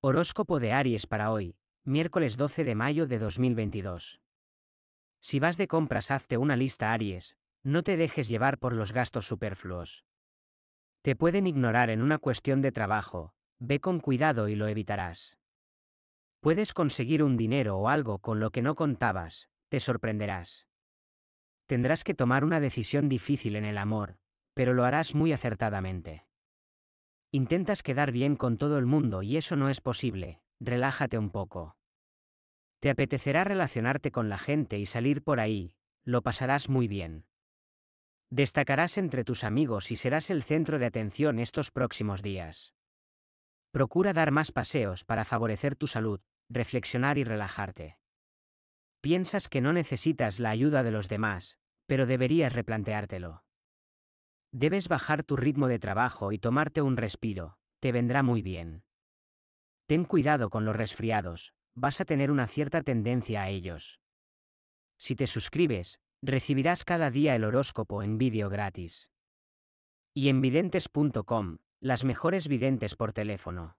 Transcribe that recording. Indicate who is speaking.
Speaker 1: Horóscopo de Aries para hoy, miércoles 12 de mayo de 2022. Si vas de compras, hazte una lista Aries, no te dejes llevar por los gastos superfluos. Te pueden ignorar en una cuestión de trabajo, ve con cuidado y lo evitarás. Puedes conseguir un dinero o algo con lo que no contabas, te sorprenderás. Tendrás que tomar una decisión difícil en el amor, pero lo harás muy acertadamente. Intentas quedar bien con todo el mundo y eso no es posible, relájate un poco. Te apetecerá relacionarte con la gente y salir por ahí, lo pasarás muy bien. Destacarás entre tus amigos y serás el centro de atención estos próximos días. Procura dar más paseos para favorecer tu salud, reflexionar y relajarte. Piensas que no necesitas la ayuda de los demás, pero deberías replanteártelo. Debes bajar tu ritmo de trabajo y tomarte un respiro, te vendrá muy bien. Ten cuidado con los resfriados, vas a tener una cierta tendencia a ellos. Si te suscribes, recibirás cada día el horóscopo en vídeo gratis. Y en videntes.com, las mejores videntes por teléfono.